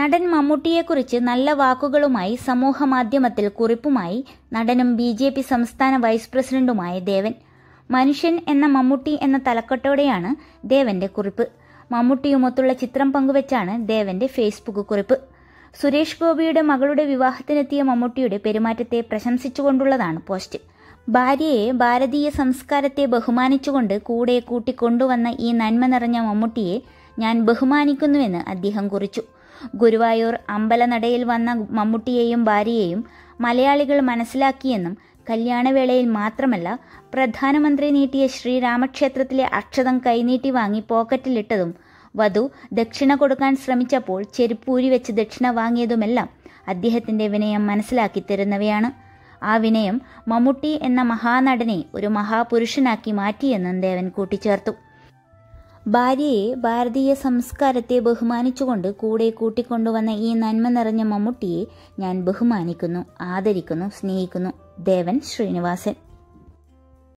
നടൻ മമ്മൂട്ടിയെക്കുറിച്ച് നല്ല വാക്കുകളുമായി സമൂഹമാധ്യമത്തിൽ കുറിപ്പുമായി നടനും ബി ജെ പി സംസ്ഥാന വൈസ് പ്രസിഡന്റുമായ ദേവൻ മനുഷ്യൻ എന്ന മമ്മൂട്ടി എന്ന തലക്കെട്ടോടെയാണ് ദേവന്റെ കുറിപ്പ് മമ്മൂട്ടിയുമൊത്തുള്ള ചിത്രം പങ്കുവച്ചാണ് ദേവന്റെ ഫേസ്ബുക്ക് കുറിപ്പ് സുരേഷ് ഗോപിയുടെ മകളുടെ വിവാഹത്തിനെത്തിയ മമ്മൂട്ടിയുടെ പെരുമാറ്റത്തെ പ്രശംസിച്ചുകൊണ്ടുള്ളതാണ് പോസ്റ്റ് ഭാര്യയെ ഭാരതീയ സംസ്കാരത്തെ ബഹുമാനിച്ചുകൊണ്ട് കൂടെ കൂട്ടിക്കൊണ്ടുവന്ന ഈ നന്മ നിറഞ്ഞ മമ്മൂട്ടിയെ ഞാൻ ബഹുമാനിക്കുന്നുവെന്ന് അദ്ദേഹം കുറിച്ചു ഗുരുവായൂർ അമ്പലനടയിൽ വന്ന മമ്മൂട്ടിയെയും ഭാര്യയെയും മലയാളികൾ മനസ്സിലാക്കിയെന്നും കല്യാണവേളയിൽ മാത്രമല്ല പ്രധാനമന്ത്രി നീട്ടിയ ശ്രീരാമക്ഷേത്രത്തിലെ അക്ഷതം കൈനീട്ടി വാങ്ങി പോക്കറ്റിലിട്ടതും വധു ദക്ഷിണ കൊടുക്കാൻ ശ്രമിച്ചപ്പോൾ ചെരുപ്പൂരി വെച്ച് ദക്ഷിണ വാങ്ങിയതുമെല്ലാം അദ്ദേഹത്തിൻ്റെ വിനയം മനസ്സിലാക്കി തരുന്നവയാണ് ആ വിനയം മമ്മൂട്ടി എന്ന മഹാനടനെ ഒരു മഹാപുരുഷനാക്കി മാറ്റിയെന്നും ദേവൻ കൂട്ടിച്ചേർത്തു ഭാര്യയെ ഭാരതീയ സംസ്കാരത്തെ ബഹുമാനിച്ചുകൊണ്ട് കൂടെ കൂട്ടിക്കൊണ്ടുവന്ന ഈ നന്മ നിറഞ്ഞ മമ്മൂട്ടിയെ ഞാൻ ബഹുമാനിക്കുന്നു ആദരിക്കുന്നു സ്നേഹിക്കുന്നു ദേവൻ ശ്രീനിവാസൻ